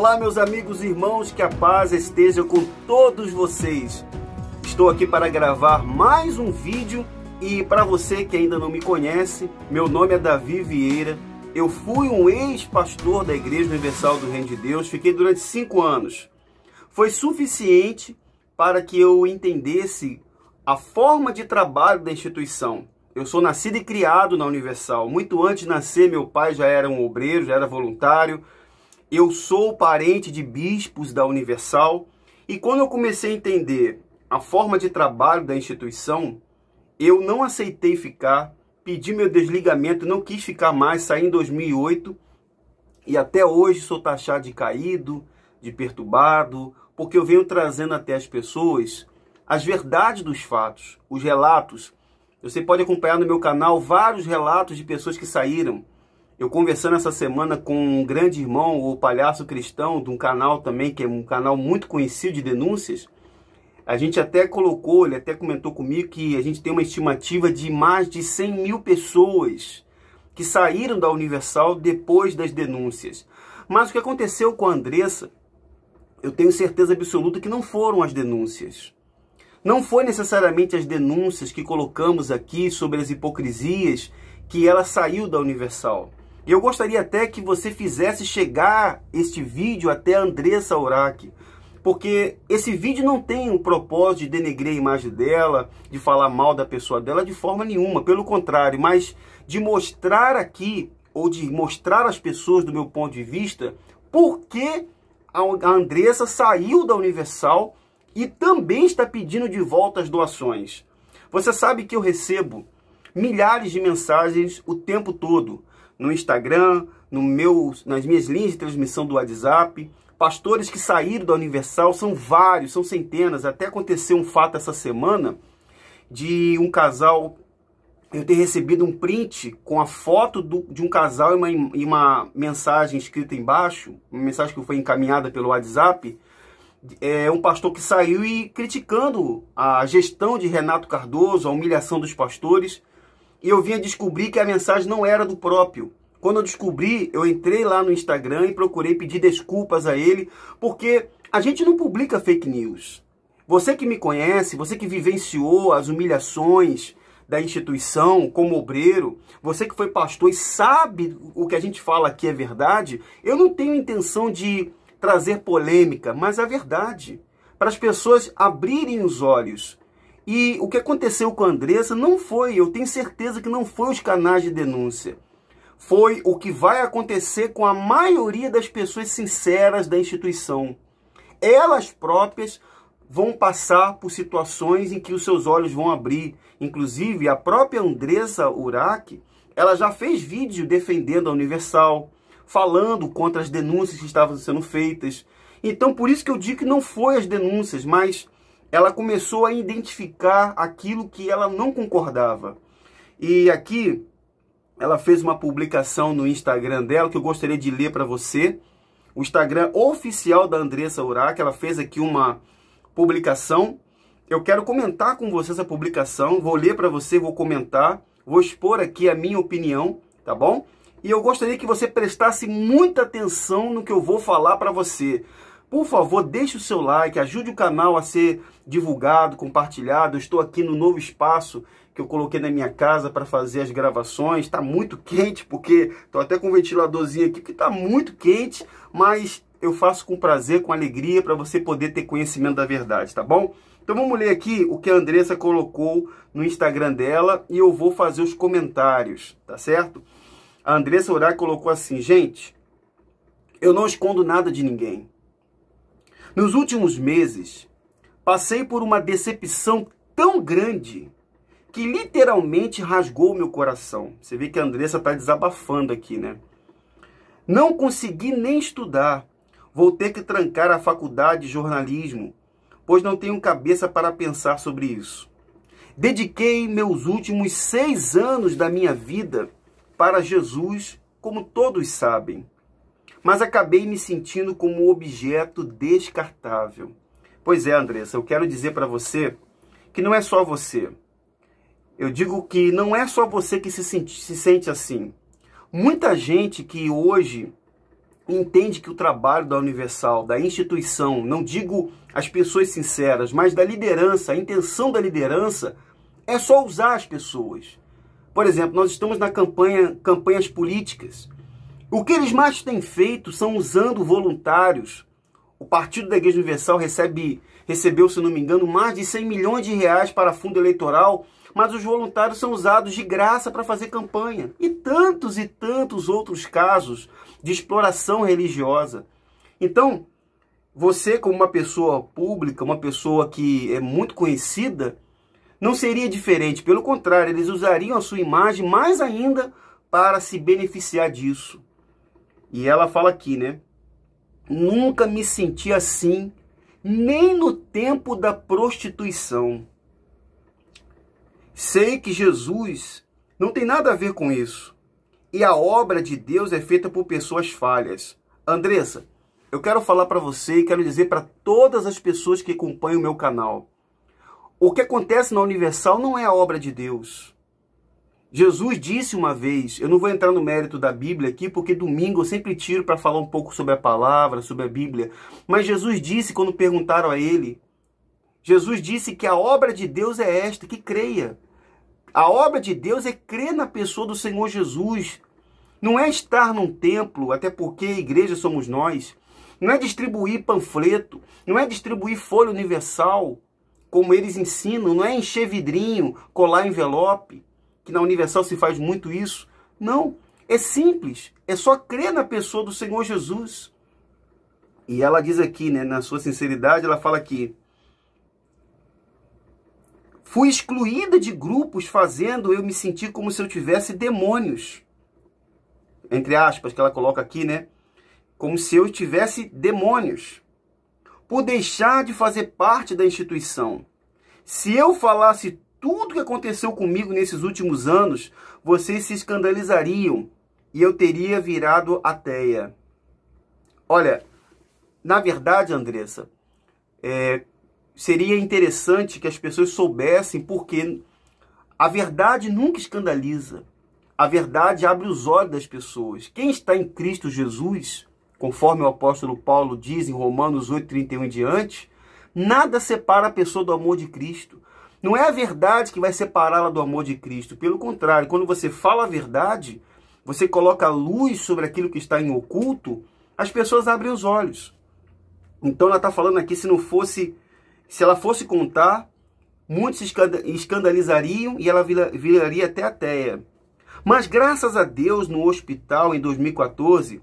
Olá, meus amigos e irmãos, que a paz esteja com todos vocês. Estou aqui para gravar mais um vídeo e para você que ainda não me conhece, meu nome é Davi Vieira. Eu fui um ex-pastor da Igreja Universal do Reino de Deus, fiquei durante cinco anos. Foi suficiente para que eu entendesse a forma de trabalho da instituição. Eu sou nascido e criado na Universal. Muito antes de nascer, meu pai já era um obreiro, já era voluntário eu sou parente de bispos da Universal. E quando eu comecei a entender a forma de trabalho da instituição, eu não aceitei ficar, pedi meu desligamento, não quis ficar mais, saí em 2008 e até hoje sou taxado de caído, de perturbado, porque eu venho trazendo até as pessoas as verdades dos fatos, os relatos. Você pode acompanhar no meu canal vários relatos de pessoas que saíram eu conversando essa semana com um grande irmão, o Palhaço Cristão, de um canal também, que é um canal muito conhecido de denúncias, a gente até colocou, ele até comentou comigo que a gente tem uma estimativa de mais de 100 mil pessoas que saíram da Universal depois das denúncias. Mas o que aconteceu com a Andressa, eu tenho certeza absoluta que não foram as denúncias. Não foi necessariamente as denúncias que colocamos aqui sobre as hipocrisias que ela saiu da Universal eu gostaria até que você fizesse chegar este vídeo até a Andressa Urach, porque esse vídeo não tem o propósito de denegrir a imagem dela, de falar mal da pessoa dela de forma nenhuma, pelo contrário, mas de mostrar aqui, ou de mostrar às pessoas do meu ponto de vista, por que a Andressa saiu da Universal e também está pedindo de volta as doações. Você sabe que eu recebo milhares de mensagens o tempo todo no Instagram, no meu, nas minhas linhas de transmissão do WhatsApp. Pastores que saíram da Universal são vários, são centenas. Até aconteceu um fato essa semana de um casal eu ter recebido um print com a foto do, de um casal e uma, e uma, mensagem escrita embaixo, uma mensagem que foi encaminhada pelo WhatsApp, é um pastor que saiu e criticando a gestão de Renato Cardoso, a humilhação dos pastores e eu vinha descobrir que a mensagem não era do próprio. Quando eu descobri, eu entrei lá no Instagram e procurei pedir desculpas a ele, porque a gente não publica fake news. Você que me conhece, você que vivenciou as humilhações da instituição como obreiro, você que foi pastor e sabe o que a gente fala aqui é verdade, eu não tenho intenção de trazer polêmica, mas a é verdade. Para as pessoas abrirem os olhos e o que aconteceu com a Andressa não foi, eu tenho certeza que não foi os canais de denúncia. Foi o que vai acontecer com a maioria das pessoas sinceras da instituição. Elas próprias vão passar por situações em que os seus olhos vão abrir. Inclusive, a própria Andressa Urach, ela já fez vídeo defendendo a Universal, falando contra as denúncias que estavam sendo feitas. Então, por isso que eu digo que não foi as denúncias, mas ela começou a identificar aquilo que ela não concordava. E aqui ela fez uma publicação no Instagram dela que eu gostaria de ler para você. O Instagram oficial da Andressa Urac, ela fez aqui uma publicação. Eu quero comentar com você essa publicação, vou ler para você, vou comentar, vou expor aqui a minha opinião, tá bom? E eu gostaria que você prestasse muita atenção no que eu vou falar para você. Por favor, deixe o seu like, ajude o canal a ser divulgado, compartilhado. Eu estou aqui no novo espaço que eu coloquei na minha casa para fazer as gravações. Está muito quente, porque estou até com um ventiladorzinho aqui, que está muito quente, mas eu faço com prazer, com alegria, para você poder ter conhecimento da verdade, tá bom? Então vamos ler aqui o que a Andressa colocou no Instagram dela e eu vou fazer os comentários, tá certo? A Andressa Urá colocou assim, gente, eu não escondo nada de ninguém. Nos últimos meses, passei por uma decepção tão grande que literalmente rasgou meu coração. Você vê que a Andressa está desabafando aqui, né? Não consegui nem estudar. Vou ter que trancar a faculdade de jornalismo, pois não tenho cabeça para pensar sobre isso. Dediquei meus últimos seis anos da minha vida para Jesus, como todos sabem mas acabei me sentindo como objeto descartável. Pois é, Andressa, eu quero dizer para você que não é só você. Eu digo que não é só você que se sente, se sente assim. Muita gente que hoje entende que o trabalho da Universal, da instituição, não digo as pessoas sinceras, mas da liderança, a intenção da liderança é só usar as pessoas. Por exemplo, nós estamos na campanha, campanhas políticas. O que eles mais têm feito são usando voluntários. O Partido da Igreja Universal recebe, recebeu, se não me engano, mais de 100 milhões de reais para fundo eleitoral, mas os voluntários são usados de graça para fazer campanha. E tantos e tantos outros casos de exploração religiosa. Então, você, como uma pessoa pública, uma pessoa que é muito conhecida, não seria diferente. Pelo contrário, eles usariam a sua imagem mais ainda para se beneficiar disso. E ela fala aqui, né? Nunca me senti assim, nem no tempo da prostituição. Sei que Jesus não tem nada a ver com isso. E a obra de Deus é feita por pessoas falhas. Andressa, eu quero falar para você e quero dizer para todas as pessoas que acompanham o meu canal. O que acontece na Universal não é a obra de Deus. Jesus disse uma vez, eu não vou entrar no mérito da Bíblia aqui, porque domingo eu sempre tiro para falar um pouco sobre a palavra, sobre a Bíblia, mas Jesus disse quando perguntaram a ele, Jesus disse que a obra de Deus é esta, que creia. A obra de Deus é crer na pessoa do Senhor Jesus. Não é estar num templo, até porque a igreja somos nós. Não é distribuir panfleto, não é distribuir folha universal, como eles ensinam, não é encher vidrinho, colar envelope que na Universal se faz muito isso. Não, é simples, é só crer na pessoa do Senhor Jesus. E ela diz aqui, né, na sua sinceridade, ela fala que fui excluída de grupos fazendo eu me sentir como se eu tivesse demônios. Entre aspas, que ela coloca aqui, né? Como se eu tivesse demônios. Por deixar de fazer parte da instituição. Se eu falasse tudo que aconteceu comigo nesses últimos anos, vocês se escandalizariam e eu teria virado ateia. Olha, na verdade, Andressa, é, seria interessante que as pessoas soubessem porque a verdade nunca escandaliza. A verdade abre os olhos das pessoas. Quem está em Cristo Jesus, conforme o apóstolo Paulo diz em Romanos 8:31 e diante, nada separa a pessoa do amor de Cristo. Não é a verdade que vai separá-la do amor de Cristo. Pelo contrário, quando você fala a verdade, você coloca a luz sobre aquilo que está em oculto, as pessoas abrem os olhos. Então ela está falando aqui, se não fosse, se ela fosse contar, muitos escandalizariam e ela viraria até a teia. Mas graças a Deus, no hospital em 2014,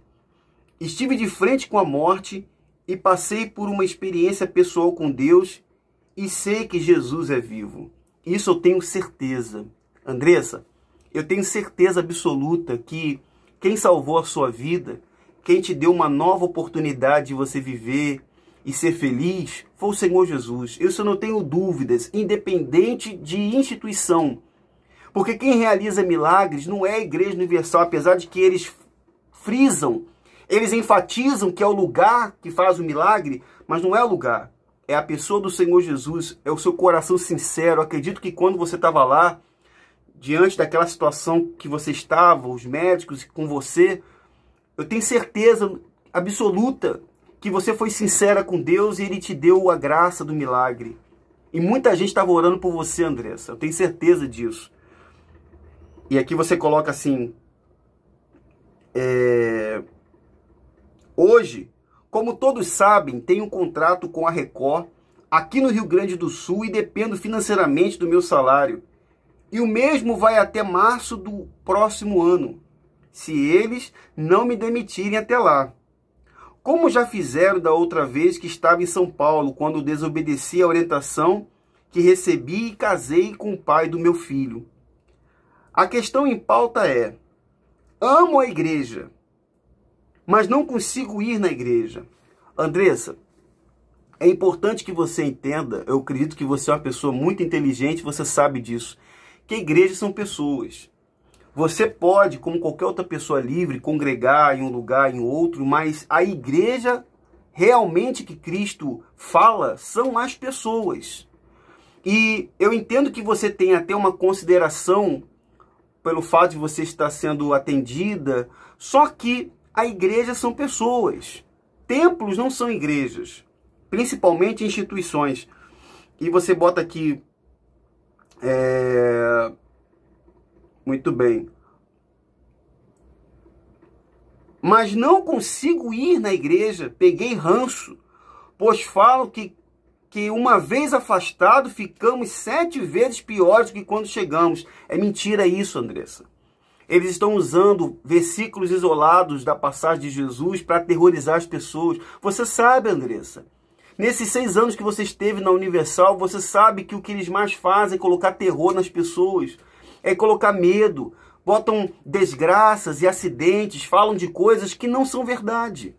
estive de frente com a morte e passei por uma experiência pessoal com Deus e sei que Jesus é vivo. Isso eu tenho certeza. Andressa, eu tenho certeza absoluta que quem salvou a sua vida, quem te deu uma nova oportunidade de você viver e ser feliz, foi o Senhor Jesus. Isso eu não tenho dúvidas, independente de instituição. Porque quem realiza milagres não é a Igreja Universal, apesar de que eles frisam, eles enfatizam que é o lugar que faz o milagre, mas não é o lugar é a pessoa do Senhor Jesus, é o seu coração sincero. acredito que quando você estava lá, diante daquela situação que você estava, os médicos com você, eu tenho certeza absoluta que você foi sincera com Deus e Ele te deu a graça do milagre. E muita gente estava orando por você, Andressa. Eu tenho certeza disso. E aqui você coloca assim: é, hoje como todos sabem, tenho um contrato com a Record aqui no Rio Grande do Sul e dependo financeiramente do meu salário. E o mesmo vai até março do próximo ano, se eles não me demitirem até lá. Como já fizeram da outra vez que estava em São Paulo, quando desobedeci a orientação que recebi e casei com o pai do meu filho. A questão em pauta é: amo a igreja, mas não consigo ir na igreja. Andressa, é importante que você entenda, eu acredito que você é uma pessoa muito inteligente, você sabe disso, que igrejas são pessoas. Você pode, como qualquer outra pessoa livre, congregar em um lugar, em outro, mas a igreja realmente que Cristo fala são as pessoas. E eu entendo que você tem até uma consideração pelo fato de você estar sendo atendida, só que a igreja são pessoas. Templos não são igrejas, principalmente instituições. E você bota aqui. É... Muito bem. Mas não consigo ir na igreja, peguei ranço, pois falo que, que uma vez afastado ficamos sete vezes piores do que quando chegamos. É mentira isso, Andressa. Eles estão usando versículos isolados da passagem de Jesus para aterrorizar as pessoas. Você sabe, Andressa, nesses seis anos que você esteve na Universal, você sabe que o que eles mais fazem é colocar terror nas pessoas, é colocar medo, botam desgraças e acidentes, falam de coisas que não são verdade.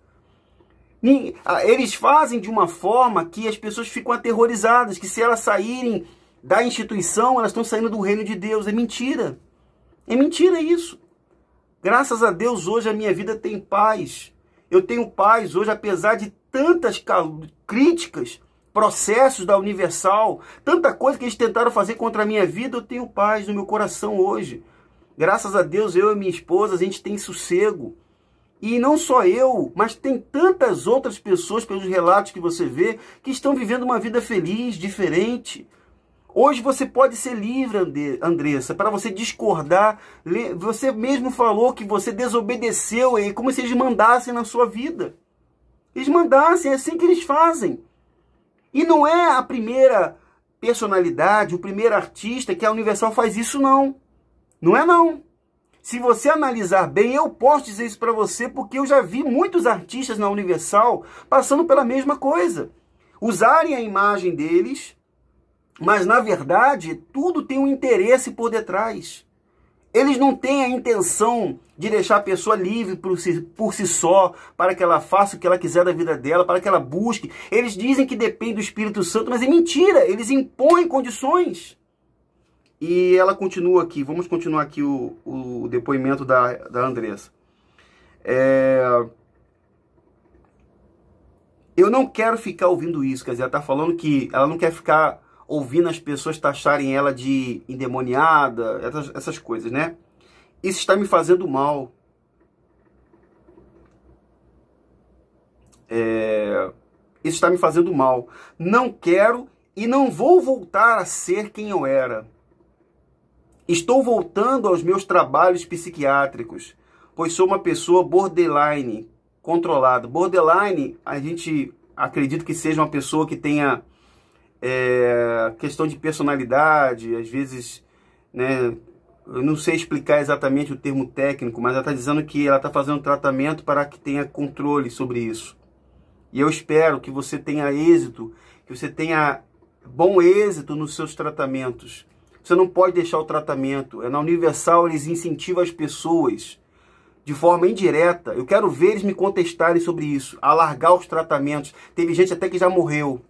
Ah, eles fazem de uma forma que as pessoas ficam aterrorizadas, que se elas saírem da instituição, elas estão saindo do reino de Deus. É mentira. É mentira isso. Graças a Deus hoje a minha vida tem paz. Eu tenho paz hoje, apesar de tantas críticas, processos da Universal, tanta coisa que eles tentaram fazer contra a minha vida, eu tenho paz no meu coração hoje. Graças a Deus eu e minha esposa, a gente tem sossego. E não só eu, mas tem tantas outras pessoas, pelos relatos que você vê, que estão vivendo uma vida feliz, diferente. Hoje você pode ser livre, Andressa, para você discordar. Você mesmo falou que você desobedeceu, e como se eles mandassem na sua vida. Eles mandassem, é assim que eles fazem. E não é a primeira personalidade, o primeiro artista que a Universal faz isso, não. Não é, não. Se você analisar bem, eu posso dizer isso para você porque eu já vi muitos artistas na Universal passando pela mesma coisa. Usarem a imagem deles mas, na verdade, tudo tem um interesse por detrás. Eles não têm a intenção de deixar a pessoa livre por si, por si só, para que ela faça o que ela quiser da vida dela, para que ela busque. Eles dizem que depende do Espírito Santo, mas é mentira. Eles impõem condições. E ela continua aqui. Vamos continuar aqui o, o depoimento da, da Andressa. É... Eu não quero ficar ouvindo isso. Quer dizer, ela está falando que ela não quer ficar ouvindo as pessoas taxarem ela de endemoniada, essas, essas coisas, né? Isso está me fazendo mal. É... Isso está me fazendo mal. Não quero e não vou voltar a ser quem eu era. Estou voltando aos meus trabalhos psiquiátricos, pois sou uma pessoa borderline controlada. Borderline, a gente acredita que seja uma pessoa que tenha é, questão de personalidade, às vezes, né, eu não sei explicar exatamente o termo técnico, mas ela está dizendo que ela está fazendo tratamento para que tenha controle sobre isso. E eu espero que você tenha êxito, que você tenha bom êxito nos seus tratamentos. Você não pode deixar o tratamento. É na Universal eles incentivam as pessoas de forma indireta. Eu quero ver eles me contestarem sobre isso, alargar os tratamentos. Teve gente até que já morreu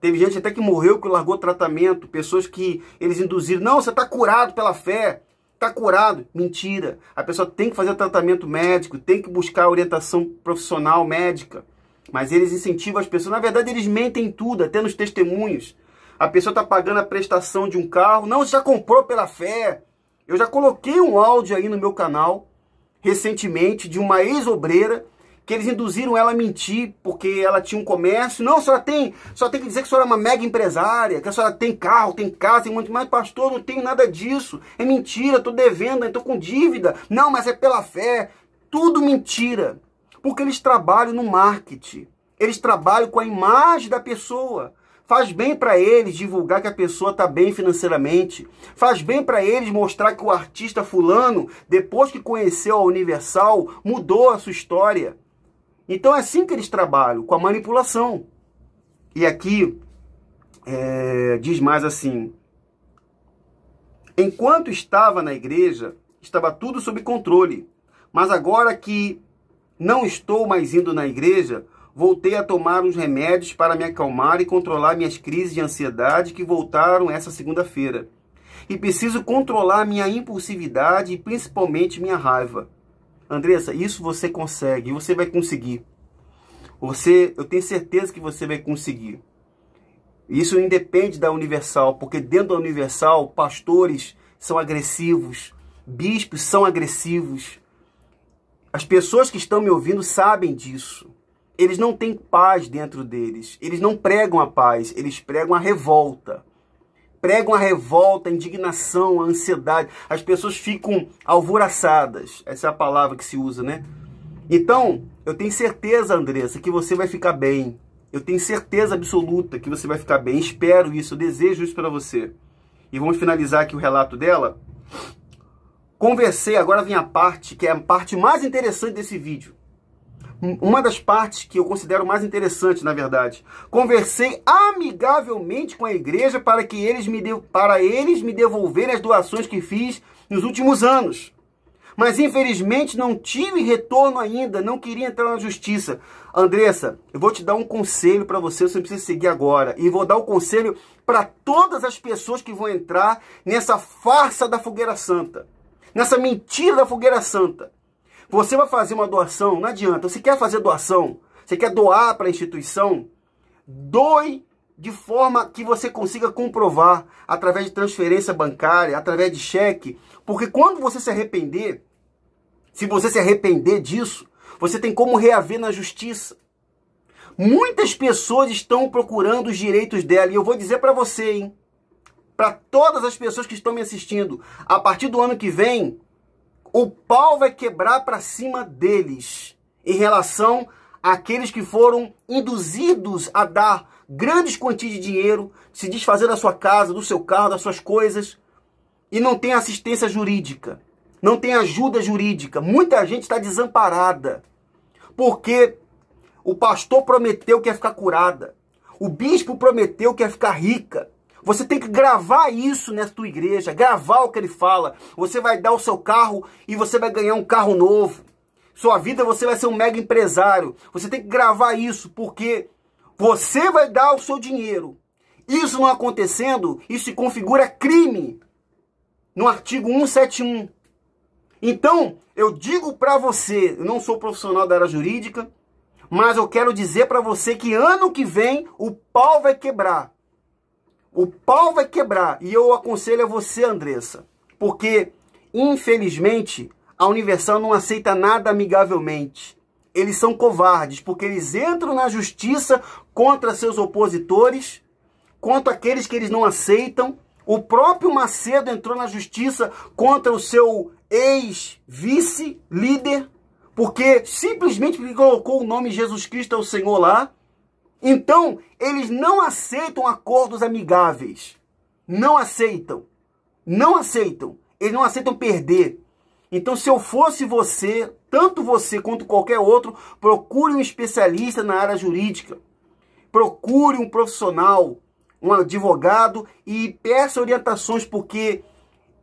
Teve gente até que morreu que largou tratamento, pessoas que eles induziram, não, você está curado pela fé, está curado. Mentira. A pessoa tem que fazer tratamento médico, tem que buscar orientação profissional médica. Mas eles incentivam as pessoas. Na verdade, eles mentem tudo, até nos testemunhos. A pessoa está pagando a prestação de um carro. Não, já comprou pela fé. Eu já coloquei um áudio aí no meu canal, recentemente, de uma ex-obreira que eles induziram ela a mentir porque ela tinha um comércio. Não, a senhora tem, a senhora tem que dizer que a senhora é uma mega empresária, que a senhora tem carro, tem casa, tem muito mais. Pastor, não tenho nada disso. É mentira, estou devendo, estou com dívida. Não, mas é pela fé. Tudo mentira. Porque eles trabalham no marketing. Eles trabalham com a imagem da pessoa. Faz bem para eles divulgar que a pessoa está bem financeiramente. Faz bem para eles mostrar que o artista fulano, depois que conheceu a Universal, mudou a sua história. Então é assim que eles trabalham, com a manipulação. E aqui é, diz mais assim: Enquanto estava na igreja, estava tudo sob controle, mas agora que não estou mais indo na igreja, voltei a tomar uns remédios para me acalmar e controlar minhas crises de ansiedade que voltaram essa segunda-feira. E preciso controlar minha impulsividade e principalmente minha raiva. Andressa, isso você consegue, você vai conseguir. Você, eu tenho certeza que você vai conseguir. Isso independe da Universal, porque dentro da Universal, pastores são agressivos, bispos são agressivos. As pessoas que estão me ouvindo sabem disso. Eles não têm paz dentro deles. Eles não pregam a paz, eles pregam a revolta pregam a revolta, a indignação, a ansiedade. As pessoas ficam alvoraçadas. Essa é a palavra que se usa, né? Então, eu tenho certeza, Andressa, que você vai ficar bem. Eu tenho certeza absoluta que você vai ficar bem. Espero isso, eu desejo isso para você. E vamos finalizar aqui o relato dela. Conversei, agora vem a parte que é a parte mais interessante desse vídeo uma das partes que eu considero mais interessante, na verdade. Conversei amigavelmente com a igreja para que eles me, de, para eles me devolverem as doações que fiz nos últimos anos. Mas infelizmente não tive retorno ainda, não queria entrar na justiça. Andressa, eu vou te dar um conselho para você, você precisa seguir agora. E vou dar o um conselho para todas as pessoas que vão entrar nessa farsa da fogueira santa, nessa mentira da fogueira santa. Você vai fazer uma doação, não adianta. Você quer fazer doação, você quer doar para a instituição, doe de forma que você consiga comprovar através de transferência bancária, através de cheque, porque quando você se arrepender, se você se arrepender disso, você tem como reaver na justiça. Muitas pessoas estão procurando os direitos dela e eu vou dizer para você, hein, para todas as pessoas que estão me assistindo, a partir do ano que vem, o pau vai quebrar para cima deles em relação àqueles que foram induzidos a dar grandes quantias de dinheiro, se desfazer da sua casa, do seu carro, das suas coisas e não tem assistência jurídica, não tem ajuda jurídica. Muita gente está desamparada porque o pastor prometeu que ia ficar curada, o bispo prometeu que ia ficar rica, você tem que gravar isso na tua igreja, gravar o que ele fala. Você vai dar o seu carro e você vai ganhar um carro novo. Sua vida você vai ser um mega empresário. Você tem que gravar isso porque você vai dar o seu dinheiro. Isso não acontecendo, isso se configura crime no artigo 171. Então, eu digo para você, eu não sou profissional da área jurídica, mas eu quero dizer para você que ano que vem o pau vai quebrar. O pau vai quebrar. E eu aconselho a você, Andressa, porque infelizmente a Universal não aceita nada amigavelmente. Eles são covardes, porque eles entram na justiça contra seus opositores, contra aqueles que eles não aceitam. O próprio Macedo entrou na justiça contra o seu ex-vice-líder, porque simplesmente colocou o nome Jesus Cristo ao Senhor lá. Então, eles não aceitam acordos amigáveis. Não aceitam. Não aceitam. Eles não aceitam perder. Então, se eu fosse você, tanto você quanto qualquer outro, procure um especialista na área jurídica. Procure um profissional, um advogado e peça orientações, porque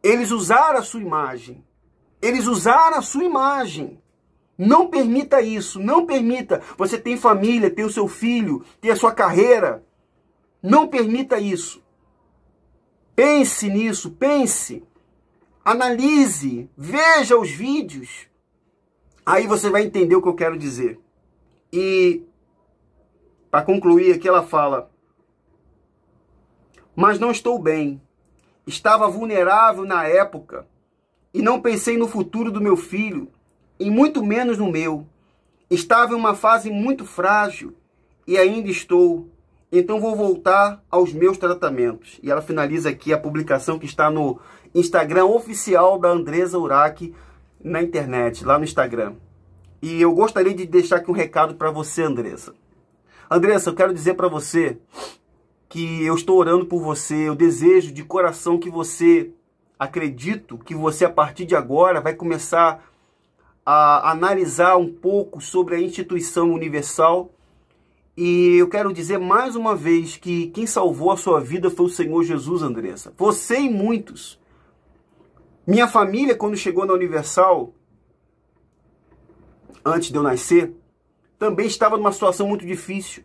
eles usaram a sua imagem. Eles usaram a sua imagem. Não permita isso, não permita. Você tem família, tem o seu filho, tem a sua carreira. Não permita isso. Pense nisso, pense. Analise, veja os vídeos. Aí você vai entender o que eu quero dizer. E para concluir aqui ela fala: "Mas não estou bem. Estava vulnerável na época e não pensei no futuro do meu filho." e muito menos no meu. Estava em uma fase muito frágil e ainda estou. Então vou voltar aos meus tratamentos. E ela finaliza aqui a publicação que está no Instagram oficial da Andresa Urac na internet, lá no Instagram. E eu gostaria de deixar aqui um recado para você, Andressa. Andressa, eu quero dizer para você que eu estou orando por você. Eu desejo de coração que você, acredito que você a partir de agora vai começar a analisar um pouco sobre a instituição universal. E eu quero dizer mais uma vez que quem salvou a sua vida foi o Senhor Jesus, Andressa. Você e muitos. Minha família, quando chegou na Universal, antes de eu nascer, também estava numa situação muito difícil.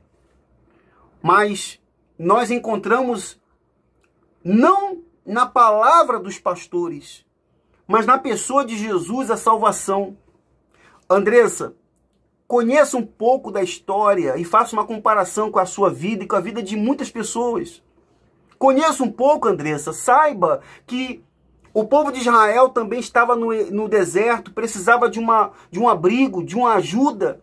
Mas nós encontramos, não na palavra dos pastores, mas na pessoa de Jesus, a salvação. Andressa, conheça um pouco da história e faça uma comparação com a sua vida e com a vida de muitas pessoas. Conheça um pouco, Andressa, saiba que o povo de Israel também estava no, no deserto, precisava de, uma, de um abrigo, de uma ajuda.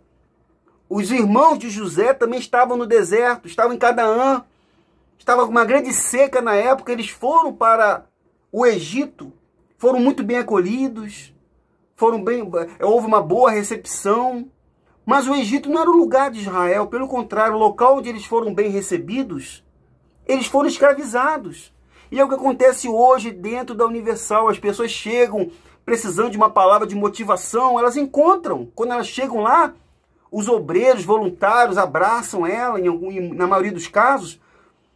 Os irmãos de José também estavam no deserto, estavam em Canaã, estava com uma grande seca na época, eles foram para o Egito, foram muito bem acolhidos foram bem, eh, houve uma boa recepção. Mas o Egito não era o lugar de Israel, pelo contrário, o local onde eles foram bem recebidos, eles foram escravizados. E é o que acontece hoje dentro da Universal. As pessoas chegam precisando de uma palavra de motivação, elas encontram. Quando elas chegam lá, os obreiros, voluntários abraçam ela, em algum, na maioria dos casos.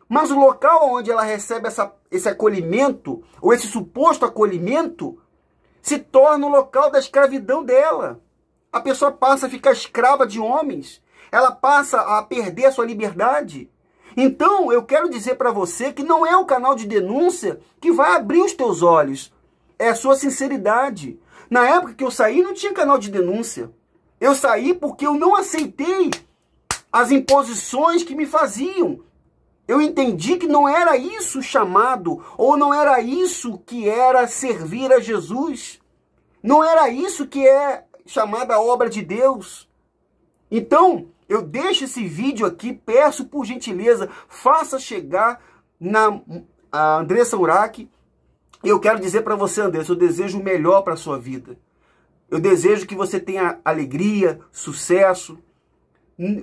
Mas o local onde ela recebe essa, esse acolhimento, ou esse suposto acolhimento, se torna o local da escravidão dela. A pessoa passa a ficar escrava de homens, ela passa a perder a sua liberdade. Então, eu quero dizer para você que não é o canal de denúncia que vai abrir os teus olhos, é a sua sinceridade. Na época que eu saí, não tinha canal de denúncia. Eu saí porque eu não aceitei as imposições que me faziam. Eu entendi que não era isso chamado, ou não era isso que era servir a Jesus. Não era isso que é chamada a obra de Deus. Então, eu deixo esse vídeo aqui, peço por gentileza, faça chegar na a Andressa Urach. Eu quero dizer para você, Andressa, eu desejo o melhor para a sua vida. Eu desejo que você tenha alegria, sucesso,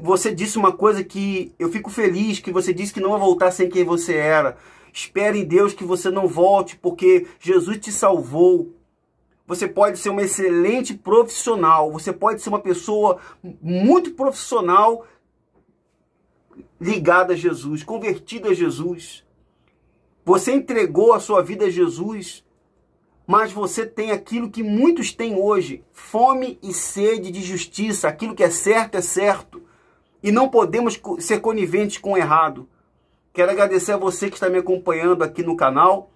você disse uma coisa que eu fico feliz que você disse que não vai voltar sem quem você era. Espere em Deus que você não volte, porque Jesus te salvou. Você pode ser um excelente profissional, você pode ser uma pessoa muito profissional ligada a Jesus, convertida a Jesus. Você entregou a sua vida a Jesus, mas você tem aquilo que muitos têm hoje: fome e sede de justiça. Aquilo que é certo é certo. E não podemos ser coniventes com o errado. Quero agradecer a você que está me acompanhando aqui no canal.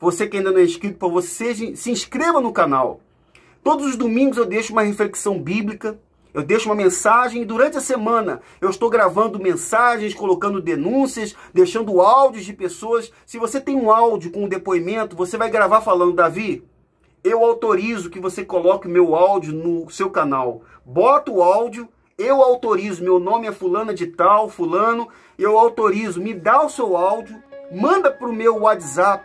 Você que ainda não é inscrito, para você se inscreva no canal. Todos os domingos eu deixo uma reflexão bíblica, eu deixo uma mensagem e durante a semana eu estou gravando mensagens, colocando denúncias, deixando áudios de pessoas. Se você tem um áudio com um depoimento, você vai gravar falando, Davi, eu autorizo que você coloque meu áudio no seu canal. Bota o áudio eu autorizo, meu nome é fulana de tal, fulano, eu autorizo, me dá o seu áudio, manda para o meu WhatsApp,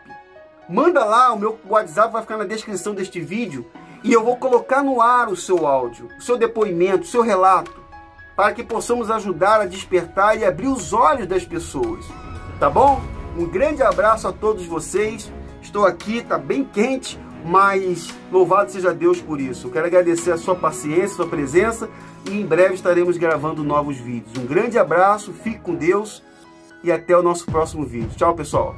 manda lá, o meu WhatsApp vai ficar na descrição deste vídeo, e eu vou colocar no ar o seu áudio, o seu depoimento, o seu relato, para que possamos ajudar a despertar e abrir os olhos das pessoas, tá bom? Um grande abraço a todos vocês, estou aqui, tá bem quente, mas louvado seja Deus por isso. quero agradecer a sua paciência, a sua presença e em breve estaremos gravando novos vídeos. Um grande abraço, fique com Deus e até o nosso próximo vídeo. Tchau, pessoal!